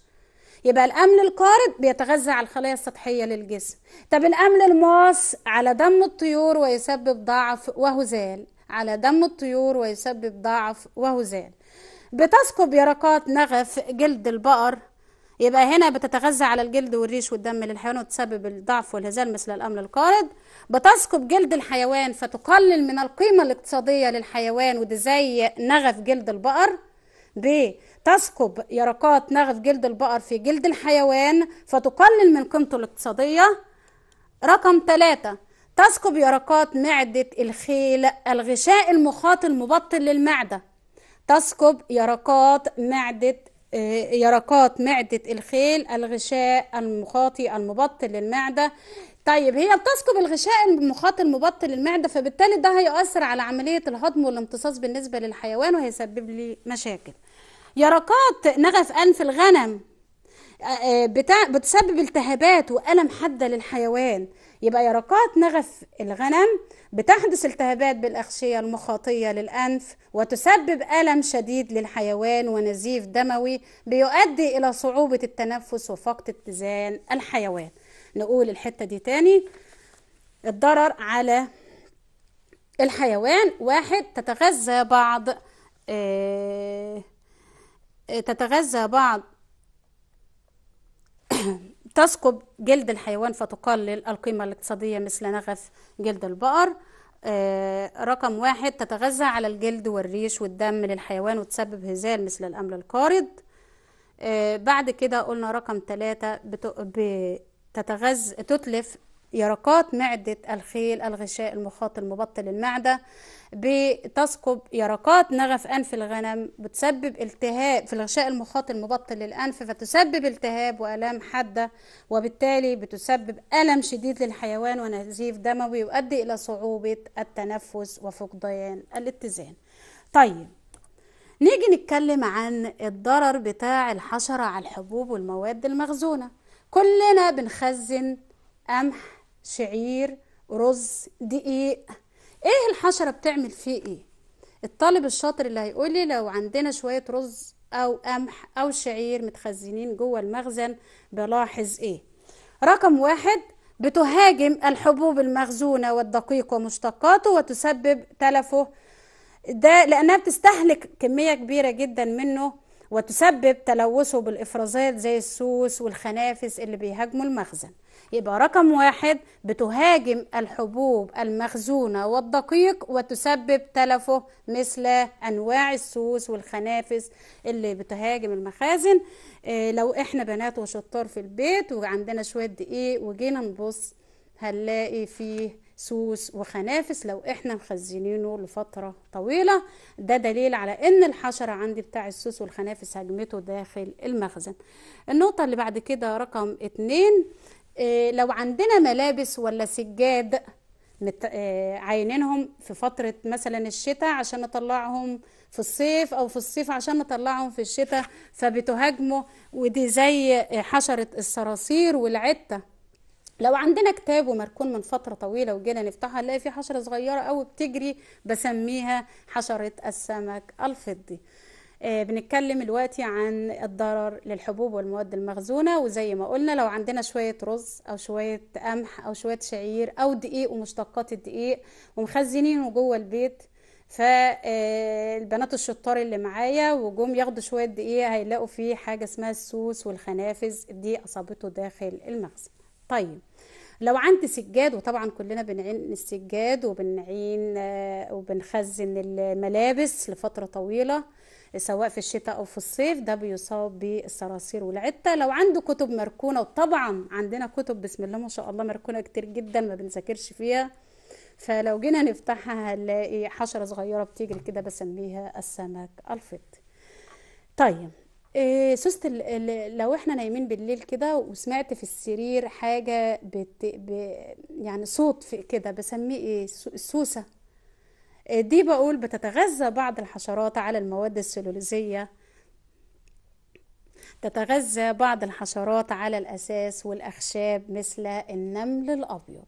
يبقى الأمل القارد بيتغذى على الخلايا السطحية للجسم طب الأمل الماص على دم الطيور ويسبب ضعف وهزال على دم الطيور ويسبب ضعف وهزال بتسكب يرقات نغف جلد البقر يبقى هنا بتتغذى على الجلد والريش والدم للحيوان وتسبب الضعف والهزال مثل الأمن القارض بتسكب جلد الحيوان فتقلل من القيمة الاقتصادية للحيوان وده زي نغف جلد البقر ب تثقب يرقات نغف جلد البقر في جلد الحيوان فتقلل من قيمته الاقتصادية رقم ثلاثة تسكب يرقات معدة الخيل الغشاء المخاط المبطن للمعدة تسكب يرقات معدة آه، يرقات معدة الخيل الغشاء المخاطي المبطل للمعدة طيب هي بتثقب الغشاء المخاطي المبطل للمعدة فبالتالي ده هيؤثر على عملية الهضم والامتصاص بالنسبة للحيوان وهيسبب لي مشاكل يرقات نغف أنف الغنم آه، آه، بتسبب التهابات وألم حادة للحيوان يبقى يرقات نغف الغنم بتحدث التهابات بالأغشية المخاطية للأنف وتسبب ألم شديد للحيوان ونزيف دموي بيؤدي إلى صعوبة التنفس وفقد اتزان الحيوان نقول الحتة دي تاني الضرر على الحيوان واحد تتغذى بعض آه، تتغذى بعض تسقط جلد الحيوان فتقلل القيمة الاقتصادية مثل نغف جلد البقر آه، رقم واحد تتغذى على الجلد والريش والدم للحيوان وتسبب هزال مثل الأمل القارض آه، بعد كده قلنا رقم ثلاثة تتلف يرقات معدة الخيل الغشاء المخاط المبطل المعدة بتسقب يرقات نغف أنف الغنم بتسبب التهاب في الغشاء المخاط المبطل للأنف فتسبب التهاب وآلام حادة وبالتالي بتسبب ألم شديد للحيوان ونزيف دموي يؤدي إلى صعوبة التنفس وفقدان الاتزان طيب نيجي نتكلم عن الضرر بتاع الحشرة على الحبوب والمواد المخزونة كلنا بنخزن قمح شعير رز دقيق ايه الحشره بتعمل فيه ايه الطالب الشاطر اللي هيقول لي لو عندنا شويه رز او قمح او شعير متخزنين جوه المخزن بلاحظ ايه رقم واحد بتهاجم الحبوب المخزونه والدقيق ومشتقاته وتسبب تلفه ده لانها بتستهلك كميه كبيره جدا منه وتسبب تلوثه بالإفرازات زي السوس والخنافس اللي بيهاجموا المخزن يبقى رقم واحد بتهاجم الحبوب المخزونة والدقيق وتسبب تلفه مثل أنواع السوس والخنافس اللي بتهاجم المخازن إيه لو إحنا بنات وشطار في البيت وعندنا شوية دقيق وجينا نبص هنلاقي فيه سوس وخنافس لو احنا مخزنينه لفترة طويلة ده دليل على ان الحشرة عندي بتاع السوس والخنافس هجمته داخل المخزن النقطة اللي بعد كده رقم اتنين اه لو عندنا ملابس ولا سجاد مت... اه عينينهم في فترة مثلا الشتاء عشان نطلعهم في الصيف او في الصيف عشان نطلعهم في الشتاء فبتهاجموا ودي زي حشرة الصراصير والعتة لو عندنا كتاب ومركون من فترة طويلة وجينا نفتحه هنلاقي فيه حشرة صغيرة أو بتجري بسميها حشرة السمك الفضي آه، بنتكلم دلوقتي عن الضرر للحبوب والمواد المخزونة وزي ما قلنا لو عندنا شوية رز أو شوية قمح أو شوية شعير أو دقيق ومشتقات الدقيق ومخزنينه جوه البيت فالبنات آه، الشطار اللي معايا وجم ياخدوا شويه دقيق هيلاقوا فيه حاجه اسمها السوس والخنافس دي اصابته داخل المخزن طيب لو عندي سجاد وطبعا كلنا بنعين السجاد وبنعين آه، وبنخزن الملابس لفترة طويلة سواء في الشتاء او في الصيف ده بيصاب بالصراصير والعته لو عنده كتب مركونه وطبعا عندنا كتب بسم الله ما شاء الله مركونه كتير جدا ما بنذاكرش فيها فلو جينا نفتحها هنلاقي حشره صغيره بتجري كده بسميها السمك الفضي طيب إيه، سست لو احنا نايمين بالليل كده وسمعت في السرير حاجة بت... ب... يعني صوت كده بسميه ايه السوسة إيه، دي بقول بتتغذى بعض الحشرات على المواد السلوليزية تتغذى بعض الحشرات على الأساس والأخشاب مثل النمل الأبيض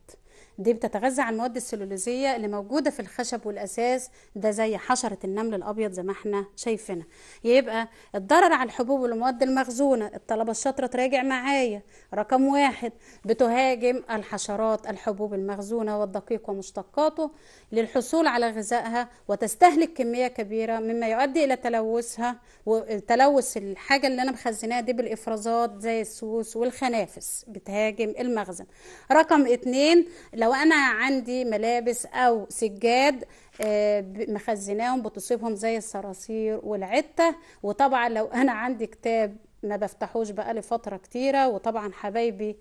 دي بتتغذى على المواد السلولوزيه اللي موجوده في الخشب والاساس ده زي حشره النمل الابيض زي ما احنا شايفينها يبقى الضرر على الحبوب والمواد المخزونه الطلبه الشاطره تراجع معايا رقم واحد بتهاجم الحشرات الحبوب المخزونه والدقيق ومشتقاته للحصول على غذائها وتستهلك كميه كبيره مما يؤدي الى تلوثها وتلوث الحاجه اللي انا مخزناها دي بالافرازات زي السوس والخنافس بتهاجم المخزن رقم اتنين لو لو انا عندي ملابس او سجاد آه، مخزناهم بتصيبهم زي الصراصير والعته وطبعا لو انا عندي كتاب ما بفتحوش بقالي فتره كتيره وطبعا حبايبي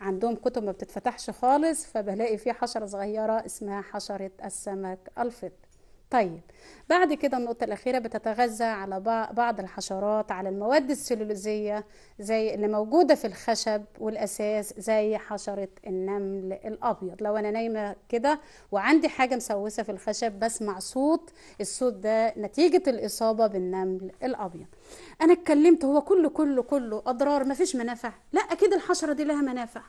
عندهم كتب ما بتتفتحش خالص فبلاقي في حشره صغيره اسمها حشره السمك الفط طيب بعد كده النقطة الأخيرة بتتغذى على بعض الحشرات على المواد السلولوزية زي اللي موجودة في الخشب والأساس زي حشرة النمل الأبيض لو أنا نايمة كده وعندي حاجة مسوسة في الخشب بسمع صوت الصوت ده نتيجة الإصابة بالنمل الأبيض أنا اتكلمت هو كله كله كله أضرار مفيش منافع لا أكيد الحشرة دي لها منافع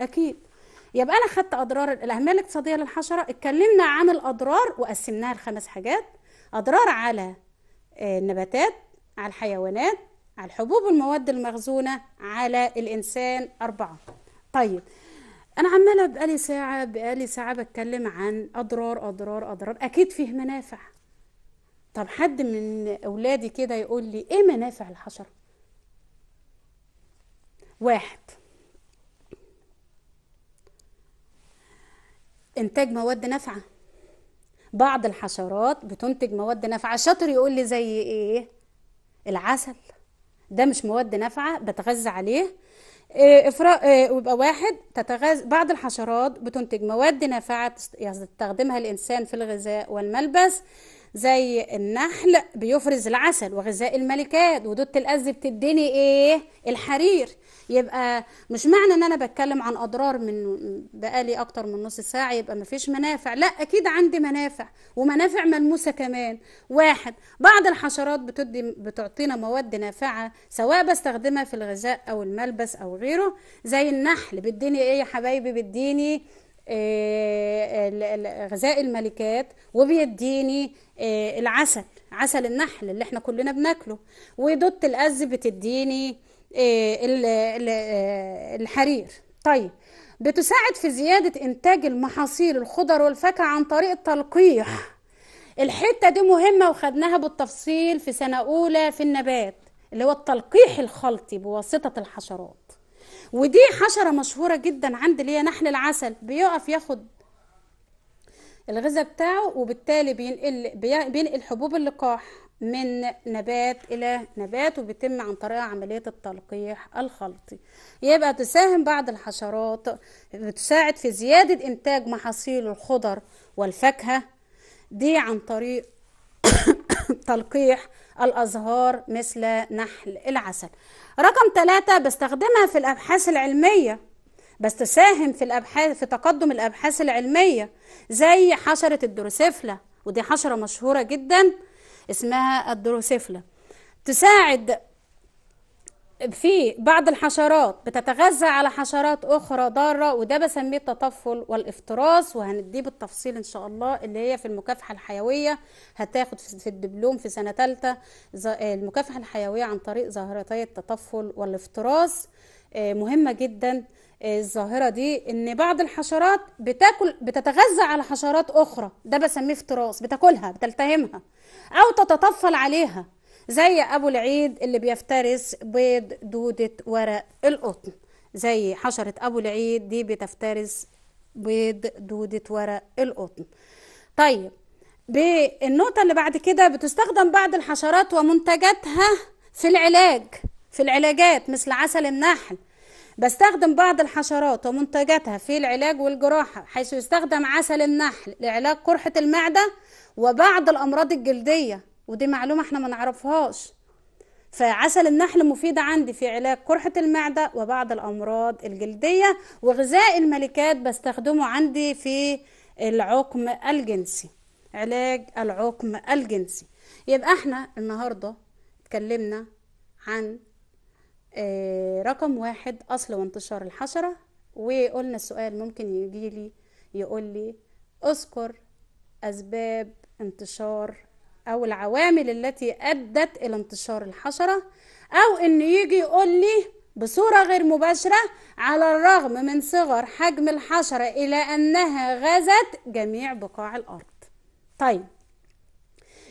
أكيد يبقى انا خدت اضرار الاهمال الاقتصاديه للحشره اتكلمنا عن الاضرار وقسمناها لخمس حاجات اضرار على آه، النباتات على الحيوانات على الحبوب والمواد المخزونه على الانسان اربعه طيب انا عماله بقالي ساعه بقالي ساعه بتكلم عن اضرار اضرار اضرار اكيد فيه منافع طب حد من اولادي كده يقول لي ايه منافع الحشره واحد انتاج مواد نافعه بعض الحشرات بتنتج مواد نافعه شاطر يقول لي زي ايه العسل ده مش مواد نافعه بتغذى عليه آه، افراء ويبقى آه، واحد تتغذى بعض الحشرات بتنتج مواد نافعه يستخدمها يعني الانسان في الغذاء والملبس زي النحل بيفرز العسل وغذاء الملكات ودودة الأز بتديني إيه؟ الحرير يبقى مش معنى إن أنا بتكلم عن أضرار من بقالي أكتر من نص ساعة يبقى مفيش منافع لا أكيد عندي منافع ومنافع ملموسة كمان واحد بعض الحشرات بتدي بتعطينا مواد نافعة سواء بستخدمها في الغذاء أو الملبس أو غيره زي النحل بيديني إيه يا حبايبي بيديني آه، غذاء الملكات وبيديني آه، العسل عسل النحل اللي احنا كلنا بناكله ودوت الأز بتديني آه، الحرير طيب بتساعد في زيادة إنتاج المحاصيل الخضر والفاكهة عن طريق التلقيح الحتة دي مهمة وخدناها بالتفصيل في سنة أولى في النبات اللي هو التلقيح الخلطي بواسطة الحشرات ودي حشره مشهوره جدا عند اللي هي نحل العسل بيقف ياخد الغذاء بتاعه وبالتالي بينقل بينقل حبوب اللقاح من نبات الى نبات وبيتم عن طريق عمليه التلقيح الخلطي يبقى تساهم بعض الحشرات بتساعد في زياده انتاج محاصيل الخضر والفاكهه دي عن طريق تلقيح الأزهار مثل نحل العسل رقم ثلاثة بستخدمها في الأبحاث العلمية بس تساهم في الأبحاث في تقدم الأبحاث العلمية زي حشرة الدروسيفلا ودي حشرة مشهورة جدا اسمها الدروسيفلا تساعد في بعض الحشرات بتتغذى على حشرات اخرى ضاره وده بسميه التطفل والافتراس وهنديه بالتفصيل ان شاء الله اللي هي في المكافحه الحيويه هتاخد في الدبلوم في سنه ثالثه آه، المكافحه الحيويه عن طريق ظاهرتي التطفل والافتراس آه، مهمه جدا آه، الظاهرة دي ان بعض الحشرات بتاكل بتتغذى على حشرات اخرى ده بسميه افتراس بتاكلها بتلتهمها او تتطفل عليها زي ابو العيد اللي بيفترس بيض دودة ورق القطن زي حشرة ابو العيد دي بتفترس بيض دودة ورق القطن طيب بالنقطة اللي بعد كده بتستخدم بعض الحشرات ومنتجاتها في العلاج في العلاجات مثل عسل النحل بستخدم بعض الحشرات ومنتجاتها في العلاج والجراحة حيث يستخدم عسل النحل لعلاج قرحة المعدة وبعض الأمراض الجلدية ودي معلومه احنا ما نعرفهاش فعسل النحل مفيد عندي في علاج قرحة المعدة وبعض الأمراض الجلدية وغذاء الملكات بستخدمه عندي في العقم الجنسي علاج العقم الجنسي يبقى احنا النهاردة اتكلمنا عن آه، رقم واحد أصل وانتشار الحشرة وقلنا السؤال ممكن يجيلي يقولي اذكر أسباب انتشار او العوامل التي ادت الى انتشار الحشره او انه يجي يقول لي بصورة غير مباشرة على الرغم من صغر حجم الحشرة إلى أنها غزت جميع بقاع الأرض طيب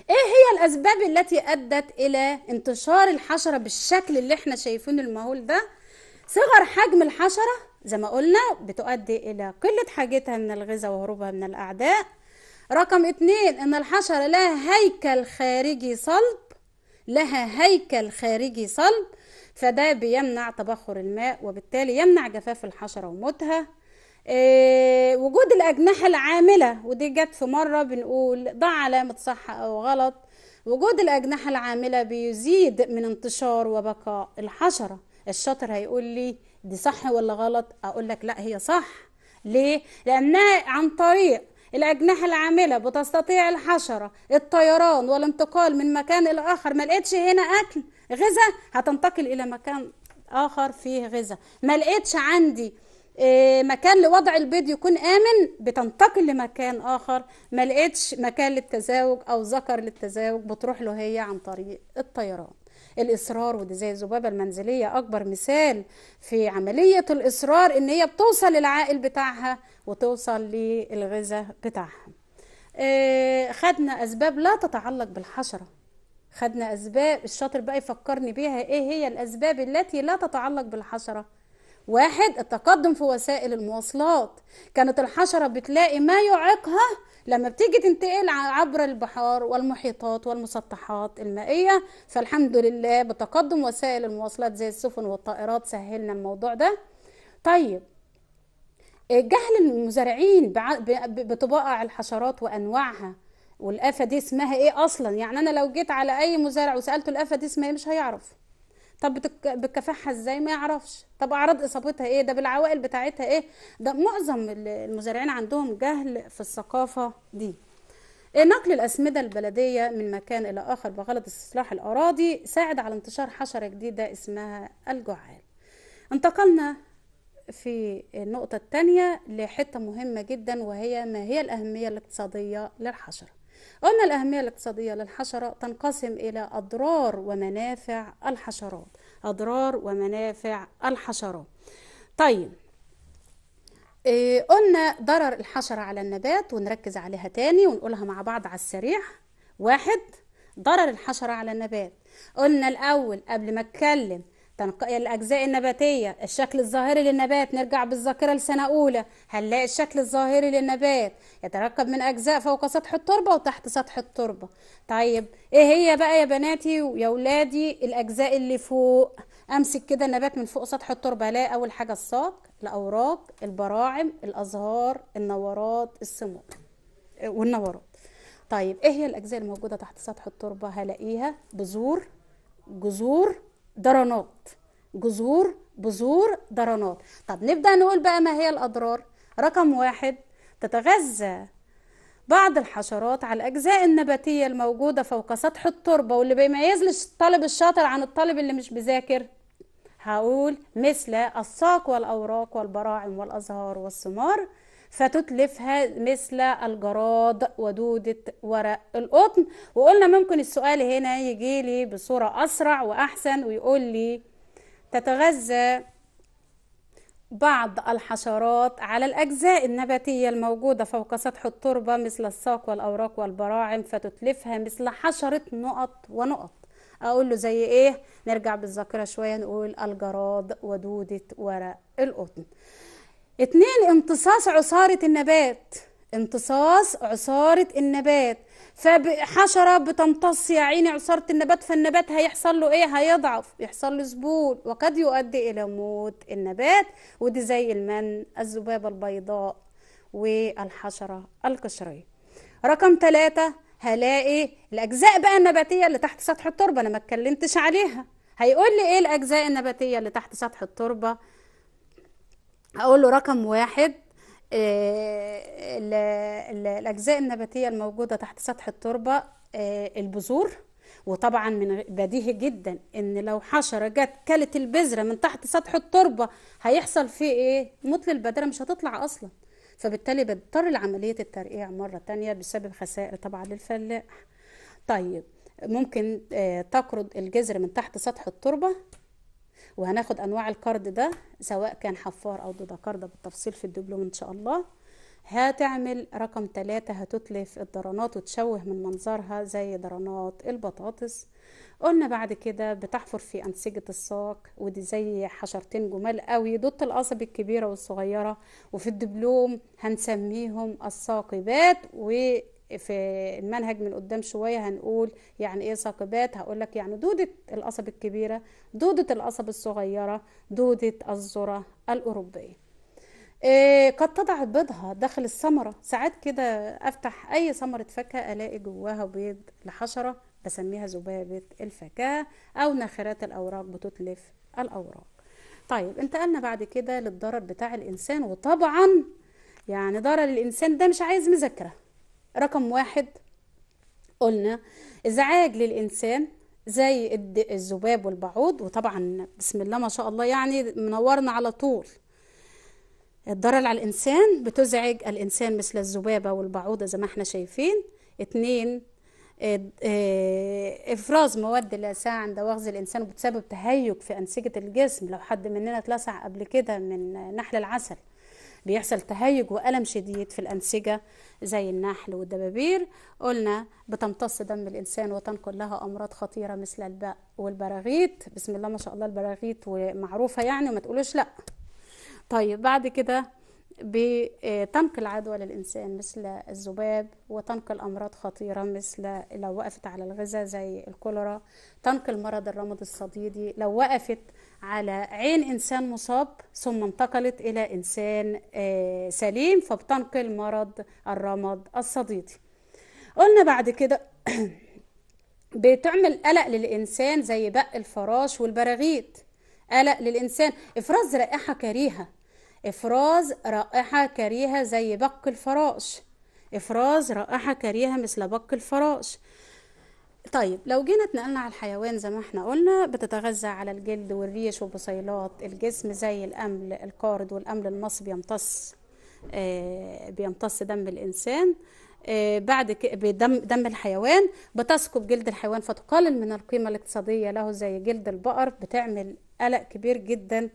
ايه هي الاسباب التي ادت الى انتشار الحشره بالشكل اللي احنا شايفينه المهول ده صغر حجم الحشره زي ما قلنا بتؤدي الى قله حاجتها من الغذاء وهروبها من الاعداء رقم اتنين ان الحشرة لها هيكل خارجي صلب لها هيكل خارجي صلب فده بيمنع تبخر الماء وبالتالي يمنع جفاف الحشرة وموتها إيه وجود الأجنحة العاملة ودي جت في مرة بنقول ضع علامة صح أو غلط وجود الأجنحة العاملة بيزيد من انتشار وبقاء الحشرة الشاطر هيقول لي دي صح ولا غلط أقول لك لا هي صح ليه؟ لأنها عن طريق الأجنحة العاملة بتستطيع الحشرة الطيران والانتقال من مكان إلى آخر ما لقيتش هنا أكل غذاء هتنتقل إلى مكان آخر فيه غذاء ما لقيتش عندي آه، مكان لوضع البيض يكون آمن بتنتقل لمكان آخر ما لقيتش مكان للتزاوج أو ذكر للتزاوج بتروح له هي عن طريق الطيران الإصرار ودي زي الذبابة المنزلية أكبر مثال في عملية الإصرار إن هي بتوصل للعائل بتاعها وتوصل للغذاء بتاعها آه، خدنا أسباب لا تتعلق بالحشرة خدنا أسباب الشاطر بقى يفكرني بيها إيه هي الأسباب التي لا تتعلق بالحشرة واحد التقدم في وسائل المواصلات كانت الحشرة بتلاقي ما يعيقها لما بتيجي تنتقل عبر البحار والمحيطات والمسطحات المائية فالحمد لله بتقدم وسائل المواصلات زي السفن والطائرات سهلنا الموضوع ده طيب جهل المزارعين بطبائع الحشرات وانواعها والآفة دي اسمها ايه اصلا يعني انا لو جيت على اي مزارع وسألته الآفة دي اسمها ايه مش هيعرف طب بتكافحها ازاي ما يعرفش طب اعراض اصابتها ايه ده بالعوائل بتاعتها ايه ده معظم المزارعين عندهم جهل في الثقافة دي إيه، نقل الأسمدة البلدية من مكان إلى آخر بغرض استصلاح الأراضي ساعد على انتشار حشرة جديدة اسمها الجعال انتقلنا في النقطة الثانية لحتة مهمة جدا وهي ما هي الأهمية الاقتصادية للحشرة قلنا الأهمية الاقتصادية للحشرة تنقسم إلى أضرار ومنافع الحشرات أضرار ومنافع الحشرات طيب آه، قلنا ضرر الحشرة على النبات ونركز عليها تاني ونقولها مع بعض على السريع واحد ضرر الحشرة على النبات قلنا الأول قبل ما اتكلم تنق... الأجزاء النباتية الشكل الظاهري للنبات نرجع بالذاكرة لسنة أولى هنلاقي الشكل الظاهري للنبات يتركب من أجزاء فوق سطح التربة وتحت سطح التربة طيب إيه هي بقى يا بناتي ويا ولادي الأجزاء اللي فوق أمسك كده النبات من فوق سطح التربة لا أول حاجة الساق الأوراق البراعم الأزهار النورات السمور آه، والنورات طيب إيه هي الأجزاء الموجودة تحت سطح التربة هلاقيها بذور جذور درانات جذور بذور درانات طب نبدأ نقول بقى ما هي الأضرار رقم واحد تتغذى بعض الحشرات على الأجزاء النباتية الموجودة فوق سطح التربة واللي بيميز الطالب الشاطر عن الطالب اللي مش بذاكر هقول مثل الساق والأوراق والبراعم والأزهار والثمار فتتلفها مثل الجراد ودودة ورق القطن وقلنا ممكن السؤال هنا يجي لي بصورة أسرع وأحسن ويقول لي تتغذى بعض الحشرات على الأجزاء النباتية الموجودة فوق سطح التربة مثل الساق والأوراق والبراعم فتتلفها مثل حشرة نقط ونقط أقول له زي إيه؟ نرجع بالذاكرة شوية نقول الجراد ودودة ورق القطن اتنين امتصاص عصارة النبات امتصاص عصارة النبات فحشرة بتمتص يا عيني عصارة النبات فالنبات هيحصل له ايه هيضعف يحصل له زبون وقد يؤدي الى موت النبات ودي زي المن الذبابة البيضاء والحشرة القشرية رقم ثلاثة هلاقي الأجزاء بقى النباتية اللي تحت سطح التربة أنا ما اتكلمتش عليها هيقول لي إيه الأجزاء النباتية اللي تحت سطح التربة اقول له رقم واحد آه، الاجزاء النباتيه الموجوده تحت سطح التربه آه، البذور وطبعا من بديهي جدا ان لو حشره جت كلت البذره من تحت سطح التربه هيحصل فيه ايه موت للبذره مش هتطلع اصلا فبالتالي بتضطر لعمليه الترقيع مره تانية بسبب خسائر طبعا للفلاح طيب ممكن آه، تقرض الجذر من تحت سطح التربه وهناخد انواع الكارد ده سواء كان حفار او ضد كارد بالتفصيل في الدبلوم ان شاء الله هتعمل رقم ثلاثة هتتلف الدرانات وتشوه من منظرها زي درانات البطاطس قلنا بعد كده بتحفر في أنسجة الساق ودي زي حشرتين جمال قوي دوت القصب الكبيرة والصغيرة وفي الدبلوم هنسميهم الساقبات في المنهج من قدام شويه هنقول يعني ايه ثاقبات هقول لك يعني دوده القصب الكبيره دوده القصب الصغيره دوده الذره الاوروبيه إيه قد تضع بيضها داخل الثمره ساعات كده افتح اي ثمره فاكهه الاقي جواها بيض لحشره بسميها ذبابه الفاكهه او ناخرات الاوراق بتتلف الاوراق طيب انتقلنا بعد كده للضرر بتاع الانسان وطبعا يعني ضرر الانسان ده مش عايز مذاكره رقم واحد قلنا ازعاج للإنسان زي الذباب والبعوض وطبعا بسم الله ما شاء الله يعني منورنا على طول الضرر على الإنسان بتزعج الإنسان مثل الذبابة والبعوضة زي ما احنا شايفين اتنين آه، افراز مواد اللاسعة عند وغز الانسان وبتسبب تهيج في انسجه الجسم لو حد مننا اتلسع قبل كده من نحل العسل بيحصل تهيج وألم شديد في الأنسجة زي النحل والدبابير قلنا بتمتص دم الإنسان وتنقل لها أمراض خطيرة مثل الباء والبراغيث بسم الله ما شاء الله البراغيث ومعروفة يعني وما تقولوش لأ طيب بعد كده بتنقل عدوى للإنسان مثل الذباب وتنقل أمراض خطيرة مثل لو وقفت على الغذاء زي الكوليرا تنقل مرض الرمد الصديدي لو وقفت على عين إنسان مصاب ثم انتقلت إلى إنسان آه، سليم فبتنقل مرض الرمد الصديدي قلنا بعد كده بتعمل قلق للإنسان زي بق الفراش والبراغيث قلق للإنسان إفراز رائحة كريهة إفراز رائحة كريهة زي بق الفراش إفراز رائحة كريهة مثل بق الفراش طيب لو جينا اتنقلنا على الحيوان زي ما احنا قلنا بتتغذى على الجلد والريش وبصيلات الجسم زي الأمل القارد والأمل النص بيمتص آه بيمتص دم الإنسان آه بعد دم دم الحيوان بتسكب جلد الحيوان فتقلل من القيمة الاقتصادية له زي جلد البقر بتعمل قلق كبير جدا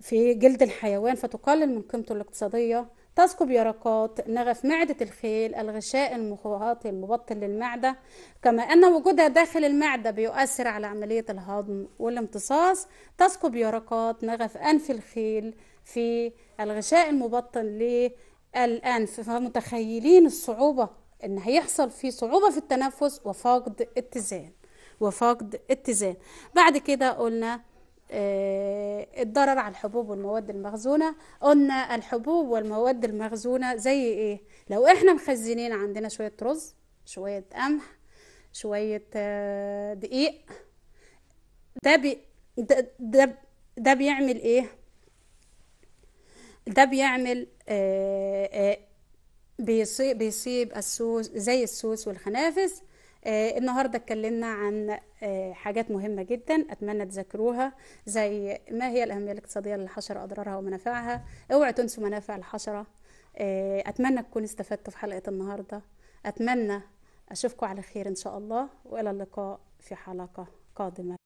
في جلد الحيوان فتقلل من قيمته الاقتصادية تسكب يرقات نغف معدة الخيل الغشاء المخاطي المبطن للمعدة كما أن وجودها داخل المعدة بيؤثر على عملية الهضم والامتصاص تسكب يرقات نغف أنف الخيل في الغشاء المبطن للأنف فمتخيلين الصعوبة إن هيحصل في صعوبة في التنفس وفقد اتزان وفقد اتزان بعد كده قلنا آه، الضرر على الحبوب والمواد المخزونة قلنا الحبوب والمواد المخزونة زي ايه لو احنا مخزنين عندنا شوية رز شوية قمح شوية آه، دقيق ده بي ده, ده, ده بيعمل ايه ده بيعمل آآ آه، آآ بيصيب, بيصيب السوس زي السوس والخنافس آه، النهارده اتكلمنا عن آه، حاجات مهمه جدا اتمنى تذاكروها زي ما هي الاهميه الاقتصاديه للحشره اضرارها ومنافعها اوعوا تنسوا منافع الحشره آه، اتمنى تكونوا استفدتوا في حلقه النهارده اتمنى اشوفكم على خير ان شاء الله والى اللقاء في حلقه قادمه